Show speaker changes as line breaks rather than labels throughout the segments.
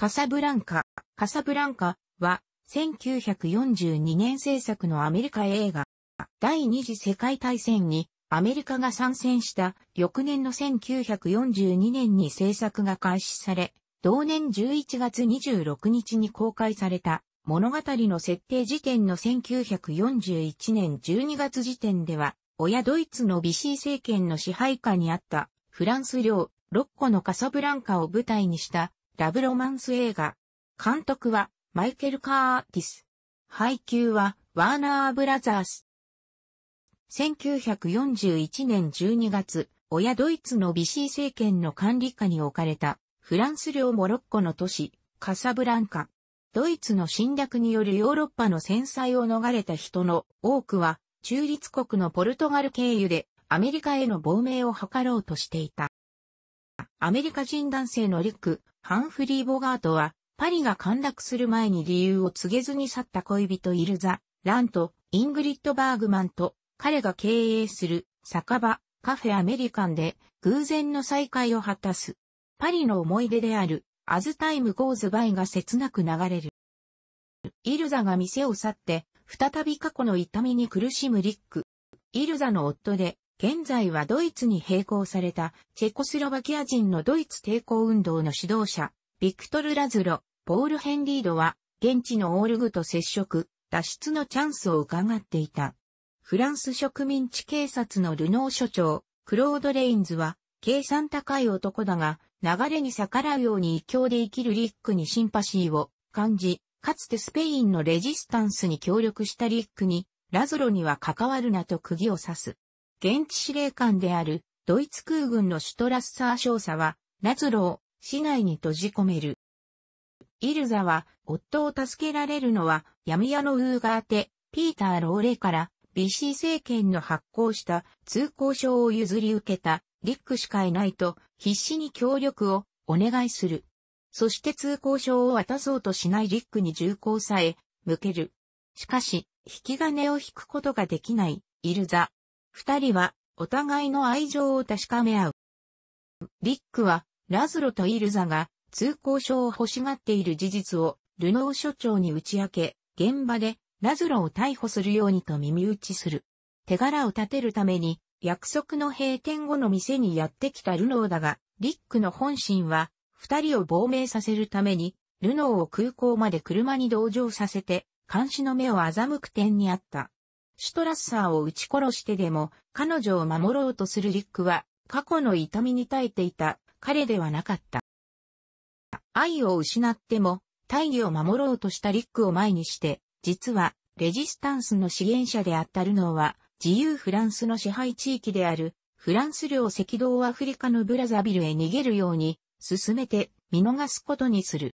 カサブランカ。カサブランカは1942年制作のアメリカ映画。第二次世界大戦にアメリカが参戦した翌年の1942年に制作が開始され、同年11月26日に公開された物語の設定時点の1941年12月時点では、親ドイツのビシー政権の支配下にあったフランス領6個のカサブランカを舞台にしたラブロマンス映画。監督はマイケル・カーティス。配給はワーナー・ブラザース。1941年12月、親ドイツのビシー政権の管理下に置かれたフランス領モロッコの都市カサブランカ。ドイツの侵略によるヨーロッパの戦災を逃れた人の多くは中立国のポルトガル経由でアメリカへの亡命を図ろうとしていた。アメリカ人男性のリク・ハンフリー・ボガートは、パリが陥落する前に理由を告げずに去った恋人イルザ・ランと、イングリッド・バーグマンと、彼が経営する酒場、カフェアメリカンで、偶然の再会を果たす。パリの思い出である、アズタイム・ゴーズ・バイが切なく流れる。イルザが店を去って、再び過去の痛みに苦しむリック。イルザの夫で、現在はドイツに並行されたチェコスロバキア人のドイツ抵抗運動の指導者、ビクトル・ラズロ、ポール・ヘンリードは、現地のオールグと接触、脱出のチャンスを伺っていた。フランス植民地警察のルノー所長、クロード・レインズは、計算高い男だが、流れに逆らうように異教で生きるリックにシンパシーを感じ、かつてスペインのレジスタンスに協力したリックに、ラズロには関わるなと釘を刺す。現地司令官であるドイツ空軍のシュトラッサー少佐は、ナツロー、市内に閉じ込める。イルザは、夫を助けられるのは、闇屋のウーガーテ、ピーター・ローレから、ビシー政権の発行した通行証を譲り受けた、リックしかいないと、必死に協力をお願いする。そして通行証を渡そうとしないリックに銃口さえ、向ける。しかし、引き金を引くことができない、イルザ。二人はお互いの愛情を確かめ合う。リックはラズロとイルザが通行証を欲しがっている事実をルノー所長に打ち明け、現場でラズロを逮捕するようにと耳打ちする。手柄を立てるために約束の閉店後の店にやってきたルノーだが、リックの本心は二人を亡命させるためにルノーを空港まで車に同乗させて監視の目を欺く点にあった。シュトラッサーを撃ち殺してでも彼女を守ろうとするリックは過去の痛みに耐えていた彼ではなかった。愛を失っても大義を守ろうとしたリックを前にして、実はレジスタンスの支援者であったルノーは自由フランスの支配地域であるフランス領赤道アフリカのブラザビルへ逃げるように進めて見逃すことにする。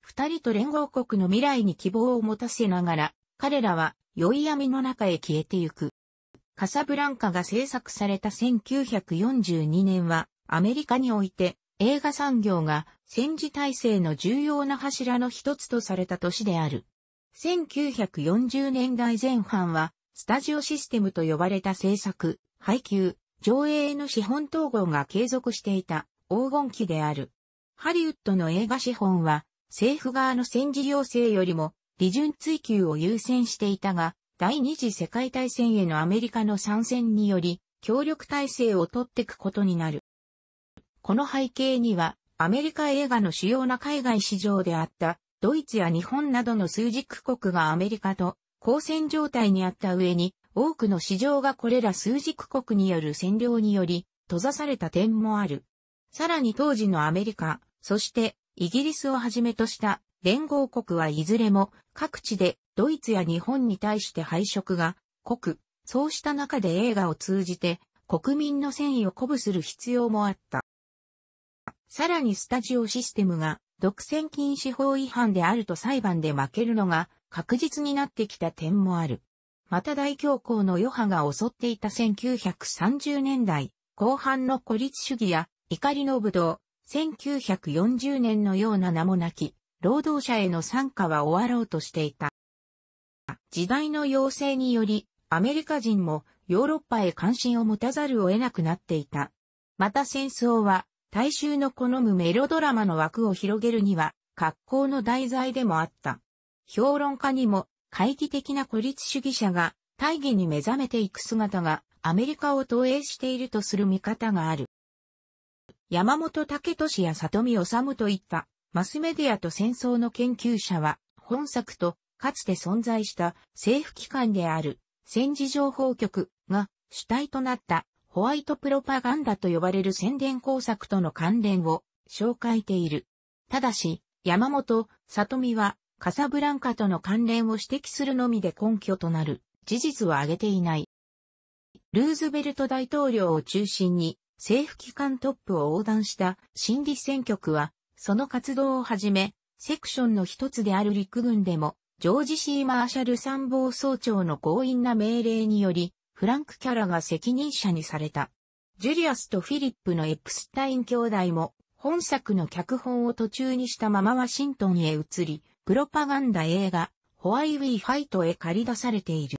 二人と連合国の未来に希望を持たせながら、彼らは宵い闇の中へ消えてゆく。カサブランカが制作された1942年は、アメリカにおいて映画産業が戦時体制の重要な柱の一つとされた年である。1940年代前半は、スタジオシステムと呼ばれた制作、配給、上映への資本統合が継続していた黄金期である。ハリウッドの映画資本は、政府側の戦時要請よりも利潤追求を優先していたが、第二次世界大戦へのアメリカの参戦により、協力体制を取っていくことになる。この背景には、アメリカ映画の主要な海外市場であった、ドイツや日本などの数軸国がアメリカと交戦状態にあった上に、多くの市場がこれら数軸国による占領により、閉ざされた点もある。さらに当時のアメリカ、そしてイギリスをはじめとした連合国はいずれも各地でドイツや日本に対して配色が濃く、そうした中で映画を通じて国民の戦意を鼓舞する必要もあった。さらにスタジオシステムが独占禁止法違反であると裁判で負けるのが確実になってきた点もある。また大恐慌の余波が襲っていた1930年代後半の孤立主義や怒りの武道1940年のような名もなき労働者への参加は終わろうとしていた。時代の要請により、アメリカ人もヨーロッパへ関心を持たざるを得なくなっていた。また戦争は、大衆の好むメロドラマの枠を広げるには、格好の題材でもあった。評論家にも、懐疑的な孤立主義者が、大義に目覚めていく姿が、アメリカを投影しているとする見方がある。山本武俊や里見治といったマスメディアと戦争の研究者は、本作と、かつて存在した政府機関である戦時情報局が主体となったホワイトプロパガンダと呼ばれる宣伝工作との関連を紹介ている。ただし、山本、里美はカサブランカとの関連を指摘するのみで根拠となる事実を挙げていない。ルーズベルト大統領を中心に政府機関トップを横断した心理選挙区はその活動をはじめ、セクションの一つである陸軍でも、ジョージ・シー・マーシャル参謀総長の強引な命令により、フランク・キャラが責任者にされた。ジュリアスとフィリップのエプスタイン兄弟も、本作の脚本を途中にしたままワシントンへ移り、プロパガンダ映画、ホワイウィーファイトへ借り出されている。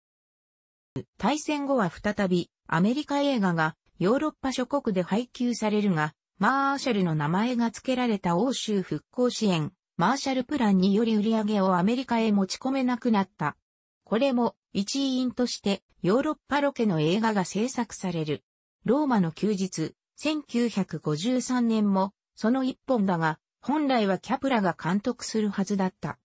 対戦後は再び、アメリカ映画がヨーロッパ諸国で配給されるが、マーシャルの名前が付けられた欧州復興支援、マーシャルプランにより売り上げをアメリカへ持ち込めなくなった。これも一因としてヨーロッパロケの映画が制作される。ローマの休日、1953年もその一本だが、本来はキャプラが監督するはずだった。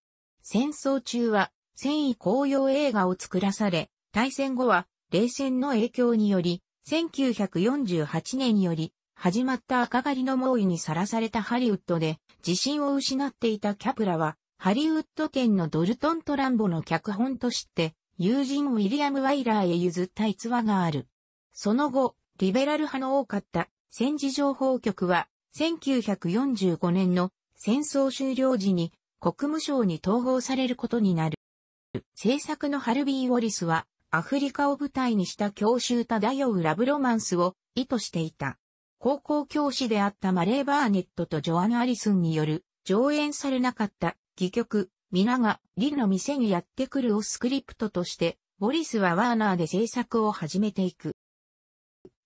戦争中は戦意高揚映画を作らされ、大戦後は冷戦の影響により、1948年により始まった赤狩りの猛威にさらされたハリウッドで、自信を失っていたキャプラは、ハリウッド店のドルトン・トランボの脚本として、友人ウィリアム・ワイラーへ譲った逸話がある。その後、リベラル派の多かった戦時情報局は、1945年の戦争終了時に国務省に統合されることになる。制作のハルビー・ウォリスは、アフリカを舞台にした教習漂うラブロマンスを意図していた。高校教師であったマレー・バーネットとジョアン・アリスンによる上演されなかった戯曲、皆がリの店にやってくるをスクリプトとして、ボリスはワーナーで制作を始めていく。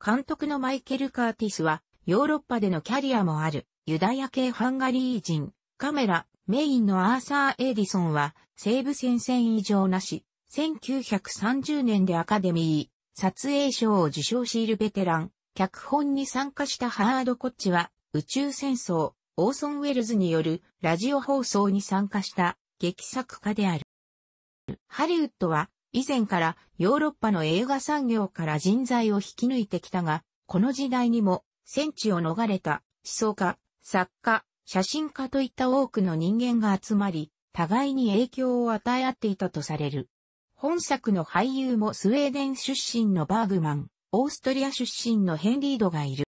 監督のマイケル・カーティスは、ヨーロッパでのキャリアもある、ユダヤ系ハンガリー人、カメラ、メインのアーサー・エディソンは、西部戦線以上なし、1930年でアカデミー、撮影賞を受賞しいるベテラン、脚本に参加したハード・コッチは、宇宙戦争、オーソン・ウェルズによるラジオ放送に参加した劇作家である。ハリウッドは以前からヨーロッパの映画産業から人材を引き抜いてきたが、この時代にも戦地を逃れた思想家、作家、写真家といった多くの人間が集まり、互いに影響を与え合っていたとされる。本作の俳優もスウェーデン出身のバーグマン。オーストリア出身のヘンリードがいる。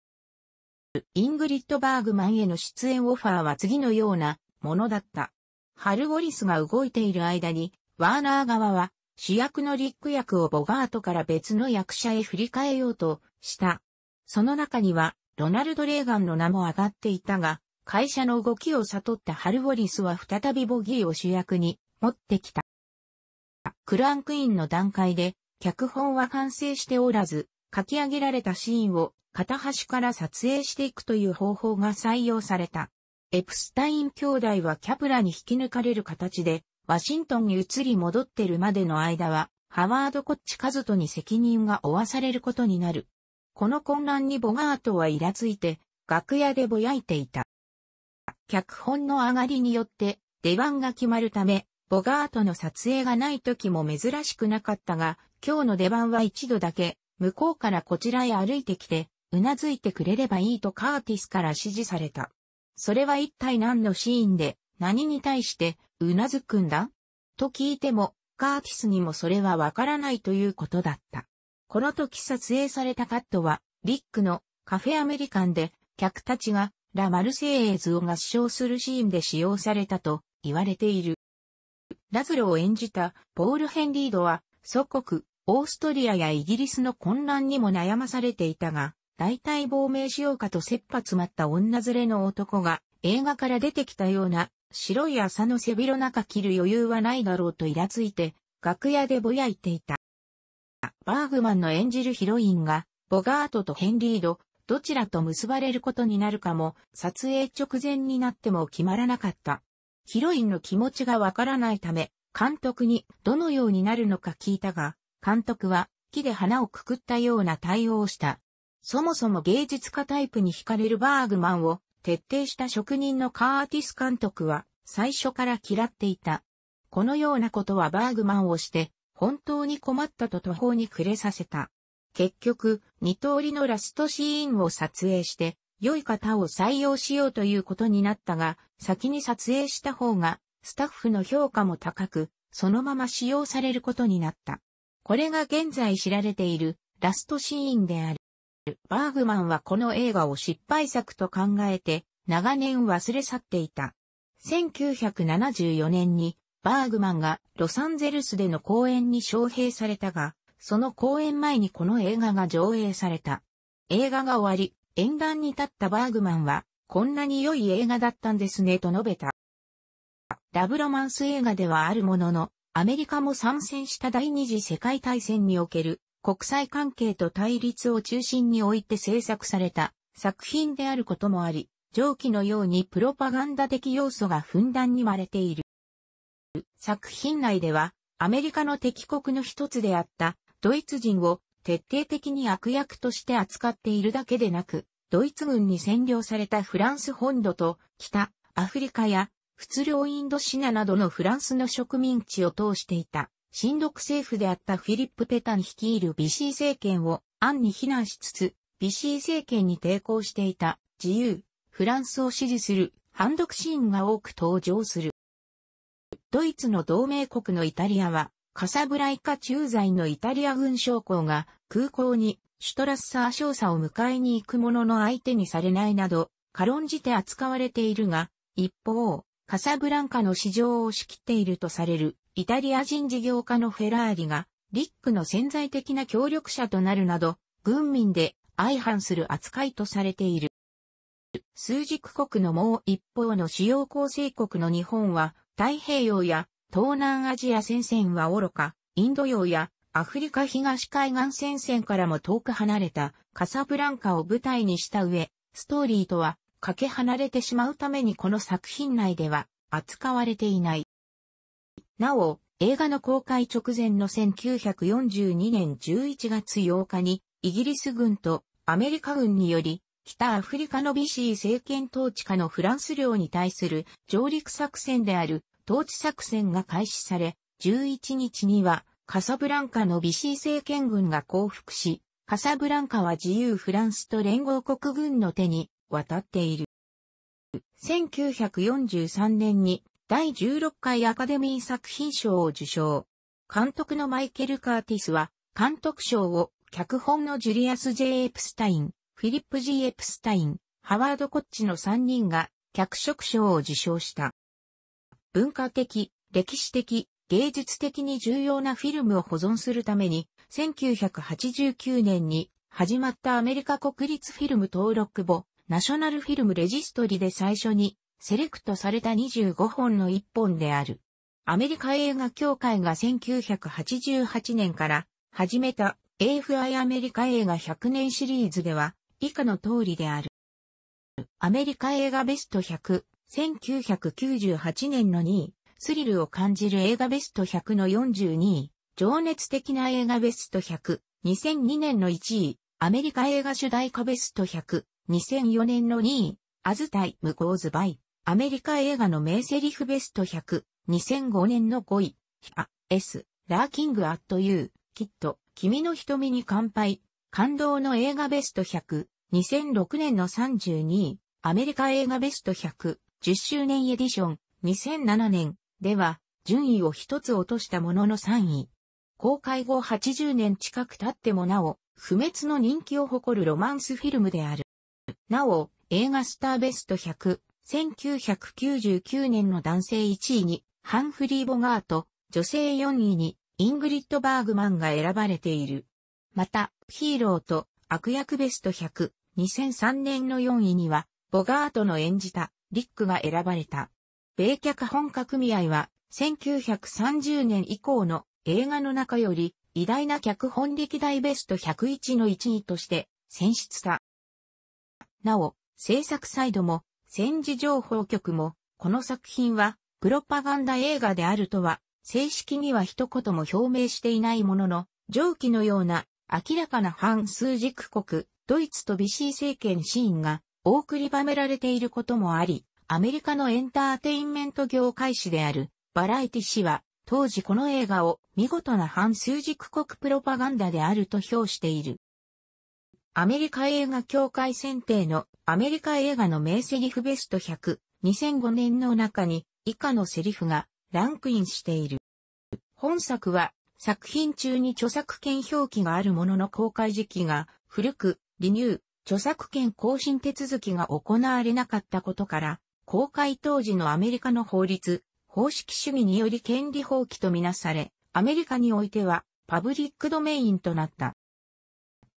イングリッド・バーグマンへの出演オファーは次のようなものだった。ハル・ウォリスが動いている間に、ワーナー側は主役のリック役をボガートから別の役者へ振り替えようとした。その中には、ロナルド・レーガンの名も上がっていたが、会社の動きを悟ったハル・ウォリスは再びボギーを主役に持ってきた。クランクインの段階で、脚本は完成しておらず、書き上げられたシーンを片端から撮影していくという方法が採用された。エプスタイン兄弟はキャプラに引き抜かれる形で、ワシントンに移り戻ってるまでの間は、ハワード・コッチ・カズトに責任が負わされることになる。この混乱にボガートはイラついて、楽屋でぼやいていた。脚本の上がりによって、出番が決まるため、ボガートの撮影がない時も珍しくなかったが、今日の出番は一度だけ、向こうからこちらへ歩いてきて、うなずいてくれればいいとカーティスから指示された。それは一体何のシーンで、何に対して、うなずくんだと聞いても、カーティスにもそれはわからないということだった。この時撮影されたカットは、リックのカフェアメリカンで、客たちがラ・マルセイエーズを合唱するシーンで使用されたと言われている。ラズロを演じたポール・ヘンリードは、祖国、オーストリアやイギリスの混乱にも悩まされていたが、大体亡命しようかと切羽詰まった女連れの男が映画から出てきたような白い朝の背広中着る余裕はないだろうとイラついて楽屋でぼやいていた。バーグマンの演じるヒロインがボガートとヘンリード、どちらと結ばれることになるかも撮影直前になっても決まらなかった。ヒロインの気持ちがわからないため監督にどのようになるのか聞いたが、監督は木で花をくくったような対応をした。そもそも芸術家タイプに惹かれるバーグマンを徹底した職人のカーティス監督は最初から嫌っていた。このようなことはバーグマンをして本当に困ったと途方に暮れさせた。結局、二通りのラストシーンを撮影して、良い方を採用しようということになったが、先に撮影した方が、スタッフの評価も高く、そのまま使用されることになった。これが現在知られているラストシーンである。バーグマンはこの映画を失敗作と考えて長年忘れ去っていた。1974年にバーグマンがロサンゼルスでの公演に招聘されたが、その公演前にこの映画が上映された。映画が終わり、演壇に立ったバーグマンは、こんなに良い映画だったんですねと述べた。ラブロマンス映画ではあるものの、アメリカも参戦した第二次世界大戦における国際関係と対立を中心において制作された作品であることもあり、上記のようにプロパガンダ的要素がふんだんに割れている。作品内では、アメリカの敵国の一つであったドイツ人を徹底的に悪役として扱っているだけでなく、ドイツ軍に占領されたフランス本土と北アフリカや仏領インドシナなどのフランスの植民地を通していた、新独政府であったフィリップ・ペタン率いるビシー政権を暗に非難しつつ、ビシー政権に抵抗していた自由、フランスを支持する反独シーンが多く登場する。ドイツの同盟国のイタリアは、カサブライカ駐在のイタリア軍将校が空港にシュトラッサー少佐を迎えに行く者の相手にされないなど、軽んじて扱われているが、一方、カサブランカの市場を仕切っているとされるイタリア人事業家のフェラーリが、リックの潜在的な協力者となるなど、軍民で相反する扱いとされている。数軸国のもう一方の主要構成国の日本は、太平洋や東南アジア戦線は愚か、インド洋やアフリカ東海岸戦線からも遠く離れたカサブランカを舞台にした上、ストーリーとはかけ離れてしまうためにこの作品内では扱われていない。なお、映画の公開直前の1942年11月8日に、イギリス軍とアメリカ軍により、北アフリカのビシー政権統治下のフランス領に対する上陸作戦である統治作戦が開始され、11日にはカサブランカのビシー政権軍が降伏し、カサブランカは自由フランスと連合国軍の手に渡っている。1943年に第16回アカデミー作品賞を受賞。監督のマイケル・カーティスは、監督賞を脚本のジュリアス・ジェイ・エプスタイン、フィリップ・ジー・エプスタイン、ハワード・コッチの3人が脚色賞を受賞した。文化的、歴史的、芸術的に重要なフィルムを保存するために、1989年に始まったアメリカ国立フィルム登録簿ナショナルフィルムレジストリで最初にセレクトされた25本の1本である。アメリカ映画協会が1988年から始めた AFI アメリカ映画100年シリーズでは以下の通りである。アメリカ映画ベスト100、1998年の2位、スリルを感じる映画ベスト100の42位、情熱的な映画ベスト100、2002年の1位、アメリカ映画主題歌ベスト100、2004年の2位、アズタイムゴーズバイ、アメリカ映画の名セリフベスト100、2005年の5位、ヒア、S、ラーキングアットユー、キット、君の瞳に乾杯、感動の映画ベスト100、2006年の32位、アメリカ映画ベスト100、10周年エディション、2007年、では、順位を一つ落としたものの3位。公開後80年近く経ってもなお、不滅の人気を誇るロマンスフィルムである。なお、映画スターベスト100、1999年の男性1位に、ハンフリー・ボガート、女性4位に、イングリッド・バーグマンが選ばれている。また、ヒーローと悪役ベスト100、2003年の4位には、ボガートの演じた、リックが選ばれた。米脚本家組合は、1930年以降の映画の中より、偉大な脚本歴代ベスト101の1位として、選出した。なお、制作サイドも、戦時情報局も、この作品は、プロパガンダ映画であるとは、正式には一言も表明していないものの、上記のような、明らかな反数軸国、ドイツとビシー政権シーンが、多くりばめられていることもあり、アメリカのエンターテインメント業界史である、バラエティ誌は、当時この映画を見事な反数軸国プロパガンダであると評している。アメリカ映画協会選定のアメリカ映画の名セリフベスト100、2005年の中に以下のセリフがランクインしている。本作は作品中に著作権表記があるものの公開時期が古く、リニュー、著作権更新手続きが行われなかったことから、公開当時のアメリカの法律、方式主義により権利放棄とみなされ、アメリカにおいてはパブリックドメインとなった。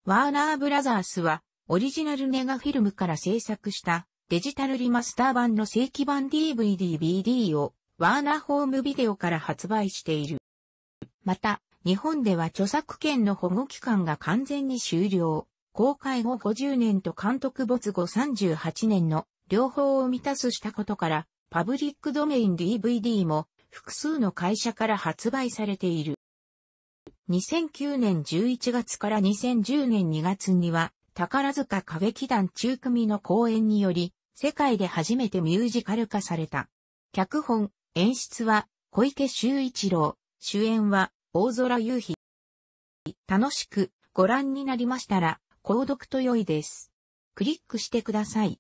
ワーナーブラザースは、オリジナルネガフィルムから制作したデジタルリマスター版の正規版 DVD-BD をワーナーホームビデオから発売している。また、日本では著作権の保護期間が完全に終了。公開後50年と監督没後38年の両方を満たすしたことから、パブリックドメイン DVD も複数の会社から発売されている。2009年11月から2010年2月には、宝塚歌劇団中組の公演により、世界で初めてミュージカル化された。脚本、演出は、小池修一郎、主演は、大空優秀。楽しくご覧になりましたら、購読と良いです。クリックしてください。